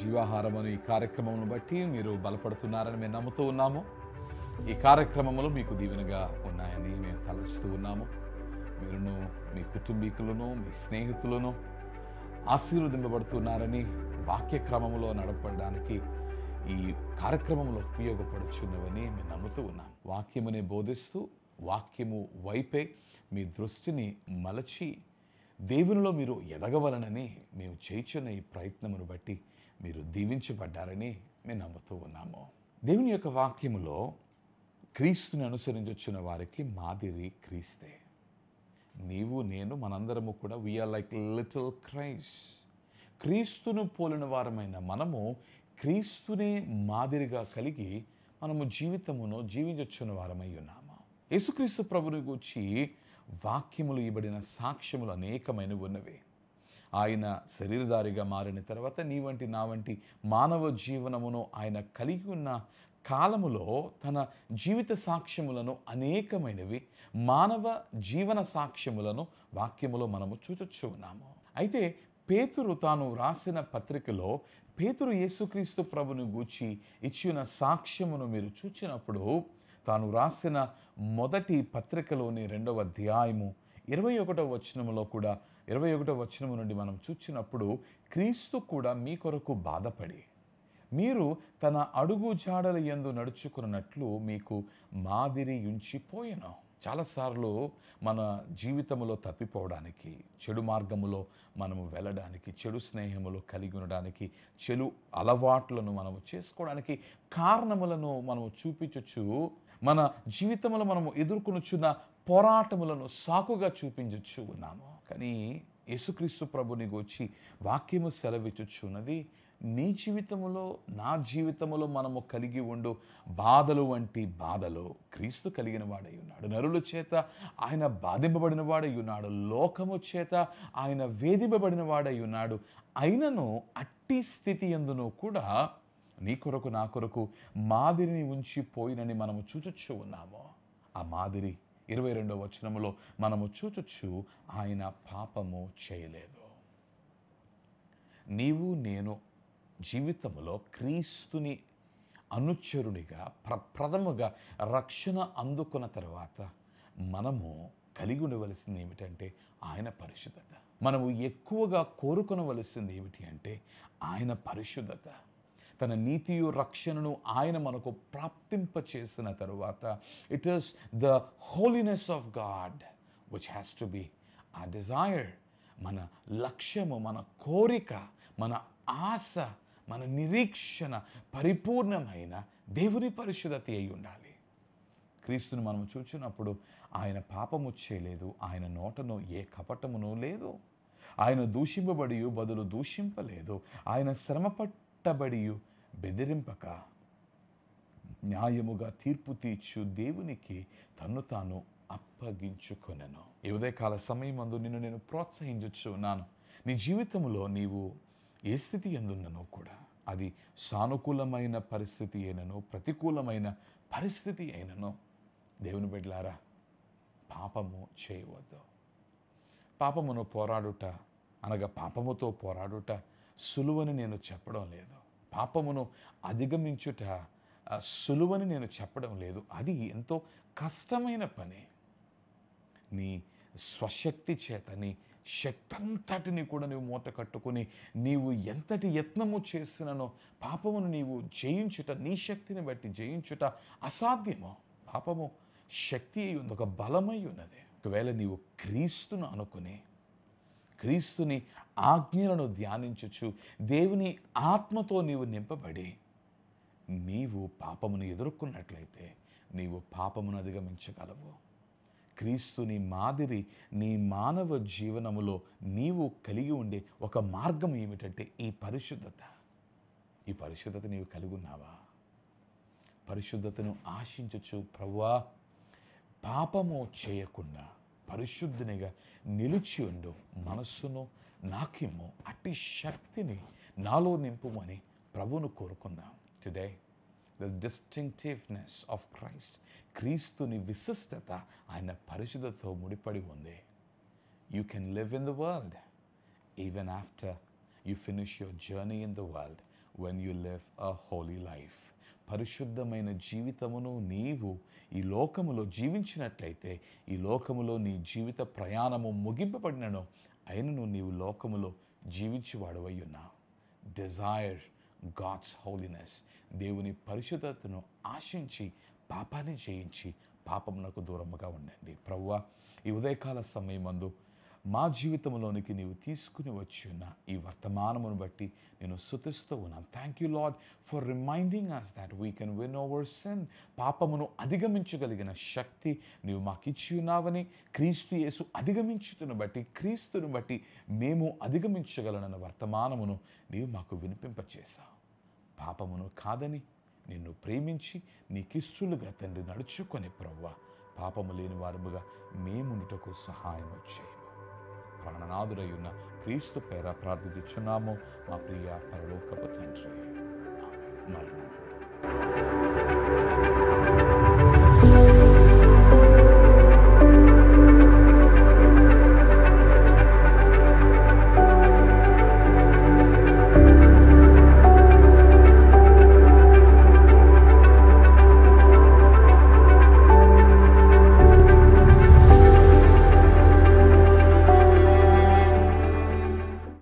జీవాహారం ఈ కార్యక్రమమును బట్టి మీరు బలపడుతున్నారని మేము నమ్ముతూ ఉన్నాము ఈ కార్యక్రమములు మీకు దీవెనగా ఉన్నాయని మేము తలస్తూ ఉన్నాము మీరును మీ కుటుంబీకులను మీ స్నేహితులను ఆశీర్వదింపబడుతున్నారని వాక్య క్రమంలో నడపడానికి ఈ కార్యక్రమంలో ఉపయోగపడుచున్నవని మేము నమ్ముతూ ఉన్నాం వాక్యముని బోధిస్తూ వాక్యము వైపే మీ దృష్టిని మలచి దేవునిలో మీరు ఎదగవలనని మేము చేయించిన ఈ ప్రయత్నమును బట్టి మీరు దీవించబడ్డారని మేము నమ్ముతూ ఉన్నాము దేవుని యొక్క వాక్యములో క్రీస్తుని వచ్చిన వారికి మాదిరి క్రీస్తే నీవు నేను మనందరము కూడా వీఆర్ లైక్ లిటిల్ క్రైస్ క్రీస్తును పోలిన వారమైన మనము క్రీస్తుని మాదిరిగా కలిగి మనము జీవితమును జీవించొచ్చున్న వారమై ఉన్నాము యేసుక్రీస్తు ప్రభుని గురించి వాక్యములు ఇవ్వబడిన సాక్ష్యములు అనేకమైనవి ఉన్నవి ఆయన శరీరధారిగా మారిన తర్వాత నీ వంటి నా వంటి మానవ జీవనమును ఆయన కలిగి ఉన్న కాలములో తన జీవిత సాక్ష్యములను అనేకమైనవి మానవ జీవన సాక్ష్యములను వాక్యములో మనము చూచొచ్చు ఉన్నాము అయితే పేతురు తాను రాసిన పత్రికలో పేతురు యేసుక్రీస్తు ప్రభుని గూర్చి ఇచ్చిన సాక్ష్యమును మీరు చూచినప్పుడు తాను రాసిన మొదటి పత్రికలోని రెండవ అధ్యాయము ఇరవై ఒకటవ వచనంలో కూడా ఇరవై ఒకటో వచనము నుండి మనం చూచినప్పుడు క్రీస్తు కూడా మీ కొరకు బాధపడి మీరు తన అడుగు జాడల ఎందు నడుచుకున్నట్లు మీకు మాదిరి ఉంచిపోయాను చాలాసార్లు మన జీవితంలో తప్పిపోవడానికి చెడు మార్గములో మనము వెళ్ళడానికి చెడు స్నేహములు కలిగి ఉండడానికి చెడు అలవాట్లను మనము చేసుకోవడానికి కారణములను మనము చూపించచ్చు మన జీవితంలో మనము ఎదుర్కొనుచున్న పోరాటములను సాకుగా చూపించచ్చు ఉన్నాము కానీ యేసుక్రీస్తు ప్రభుని గూర్చి వాక్యము సెలవిచ్చుచున్నది నీ జీవితంలో నా జీవితంలో మనము కలిగి ఉండు బాధలు వంటి బాధలు క్రీస్తు కలిగిన వాడై ఉన్నాడు నరుల చేత ఆయన బాధింపబడిన వాడై ఉన్నాడు లోకము చేత ఆయన వేధింపబడిన వాడై ఉన్నాడు అయినను అట్టి స్థితి ఎందునో కూడా నీ కొరకు నా కొరకు మాదిరిని ఉంచి పోయినని మనము చూచుచ్చు ఉన్నాము ఆ మాదిరి ఇరవై రెండవ వచనములో మనము చూచుచు ఆయన పాపము చేయలేదు నీవు నేను జీవితంలో క్రీస్తుని అనుచరునిగా ప్ర ప్రథముగా రక్షణ అందుకున్న తర్వాత మనము కలిగి ఉండవలసింది ఏమిటంటే ఆయన పరిశుద్ధత మనము ఎక్కువగా కోరుకునవలసింది ఏమిటి అంటే ఆయన పరిశుద్ధత తన నీతియు రక్షణను ఆయన మనకు ప్రాప్తింప చేసిన తరువాత it is the holiness of God which has to be a desire మన లక్ష్యము మన కోరిక మన ఆశ మన నిరీక్షణ పరిపూర్ణమైన దేవుని పరిశుద్ధత అయి ఉండాలి క్రీస్తుని మనం చూచినప్పుడు ఆయన పాపము చేయలేదు ఆయన నోటను ఏ కపటమును లేదు ఆయన దూషింపబడి బదులు దూషింపలేదు ఆయన శ్రమపట్ పట్టబడియు బెదిరింపక న్యాయముగా తీర్పు తీర్చు దేవునికి తన్ను తాను అప్పగించుకొనను ఈ కాల సమయం అందు నిన్ను నేను ఉన్నాను నీ జీవితంలో నీవు ఏ స్థితి ఎందున్ననో కూడా అది సానుకూలమైన పరిస్థితి అయినను ప్రతికూలమైన పరిస్థితి అయినను దేవుని బిడ్డలారా పాపము చేయవద్దు పాపమును పోరాడుట అనగా పాపముతో పోరాడుట సులువని నేను చెప్పడం లేదు పాపమును అధిగమించుట సులువని నేను చెప్పడం లేదు అది ఎంతో కష్టమైన పని నీ స్వశక్తి చేత నీ శక్తంతటిని కూడా నీవు మూట కట్టుకుని నీవు ఎంతటి యత్నము చేసిననో పాపమును నీవు జయించుట నీ శక్తిని బట్టి జయించుట అసాధ్యము పాపము శక్తి అయి ఉంది ఒక బలమై ఉన్నది ఒకవేళ నీవు క్రీస్తును అనుకుని క్రీస్తుని ఆజ్ఞలను ధ్యానించచ్చు దేవుని ఆత్మతో నీవు నింపబడి నీవు పాపమును ఎదుర్కొన్నట్లయితే నీవు పాపమును అధిగమించగలవు క్రీస్తుని మాదిరి నీ మానవ జీవనములో నీవు కలిగి ఉండే ఒక మార్గం ఏమిటంటే ఈ పరిశుద్ధత ఈ పరిశుద్ధత నీవు కలిగి ఉన్నావా పరిశుద్ధతను ఆశించచ్చు ప్రవ్వా పాపము చేయకుండా పరిశుద్ధినిగా నిలిచి ఉండు మనస్సును నాకిమ్ము అట్టి శక్తిని నాలో నింపుమని ప్రభును కోరుకుందాం today the distinctiveness of Christ క్రీస్తుని విశిష్టత ఆయన పరిశుద్ధతో ముడిపడి ఉంది you can live in the world even after you finish your journey in the world when you live a holy life పరిశుద్ధమైన జీవితమును నీవు ఈ లోకములో జీవించినట్లయితే ఈ లోకములో నీ జీవిత ప్రయాణము ముగింపబడినను అయినను నీవు లోకములో జీవించేవాడవై ఉన్నావు డిజైర్ గాడ్స్ హౌలీనెస్ దేవుని పరిశుద్ధతను ఆశించి పాపాన్ని చేయించి పాపమునకు దూరముగా ఉండండి ప్రవ్వ ఈ ఉదయకాల సమయమందు మా జీవితంలోనికి నీవు తీసుకుని వచ్చిన ఈ వర్తమానమును బట్టి నేను శుతిస్తూ ఉన్నాను thank you Lord for reminding us that we can win over sin పాపమును అధిగమించగలిగిన శక్తి నీవు మాకిచ్చి ఉన్నావని క్రీస్తు యేసు అధిగమించుతును బట్టి క్రీస్తుని బట్టి మేము అధిగమించగలనన్న వర్తమానమును నీవు మాకు వినిపింపచేశావు పాపమును కాదని నిన్ను ప్రేమించి నీకిస్తులుగా తండ్రి నడుచుకొని ప్రవ్వ పాపము లేని వారముగా మేముండుటకు సహాయం వచ్చేయము ప్రాణనాథుడయ్యున్న క్రీస్తు పేర ప్రార్థించున్నాము మా ప్రియ పరలోకపు తండ్రి మరణం